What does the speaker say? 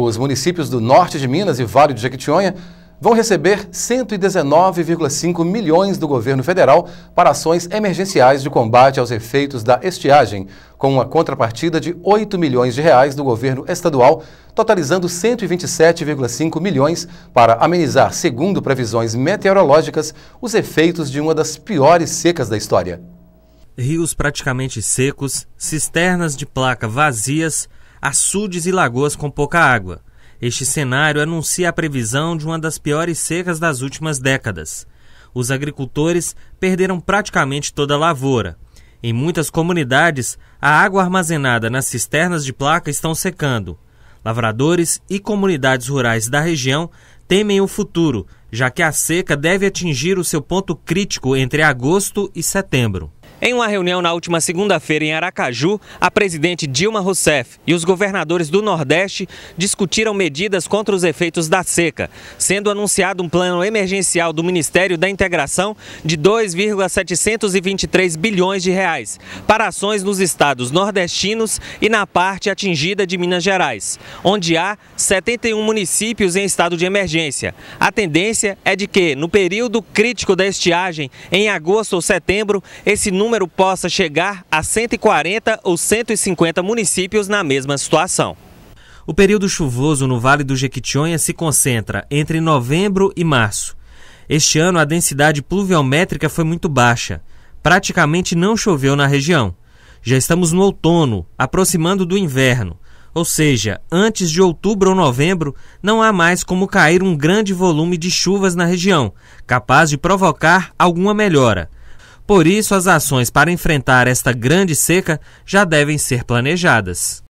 Os municípios do norte de Minas e Vale do Jequitinhonha vão receber 119,5 milhões do governo federal para ações emergenciais de combate aos efeitos da estiagem, com uma contrapartida de 8 milhões de reais do governo estadual, totalizando 127,5 milhões para amenizar, segundo previsões meteorológicas, os efeitos de uma das piores secas da história. Rios praticamente secos, cisternas de placa vazias, açudes e lagoas com pouca água. Este cenário anuncia a previsão de uma das piores secas das últimas décadas. Os agricultores perderam praticamente toda a lavoura. Em muitas comunidades, a água armazenada nas cisternas de placa estão secando. Lavradores e comunidades rurais da região temem o futuro, já que a seca deve atingir o seu ponto crítico entre agosto e setembro. Em uma reunião na última segunda-feira em Aracaju, a presidente Dilma Rousseff e os governadores do Nordeste discutiram medidas contra os efeitos da seca, sendo anunciado um plano emergencial do Ministério da Integração de 2,723 bilhões de reais para ações nos estados nordestinos e na parte atingida de Minas Gerais, onde há 71 municípios em estado de emergência. A tendência é de que, no período crítico da estiagem, em agosto ou setembro, esse número número possa chegar a 140 ou 150 municípios na mesma situação. O período chuvoso no Vale do Jequitinhonha se concentra entre novembro e março. Este ano a densidade pluviométrica foi muito baixa. Praticamente não choveu na região. Já estamos no outono, aproximando do inverno. Ou seja, antes de outubro ou novembro, não há mais como cair um grande volume de chuvas na região, capaz de provocar alguma melhora. Por isso, as ações para enfrentar esta grande seca já devem ser planejadas.